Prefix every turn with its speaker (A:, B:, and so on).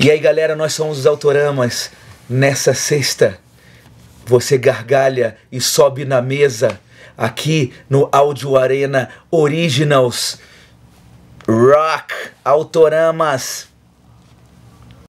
A: E aí, galera, nós somos os Autoramas. Nessa sexta, você gargalha e sobe na mesa aqui no Audio Arena Originals.
B: Rock
A: Autoramas.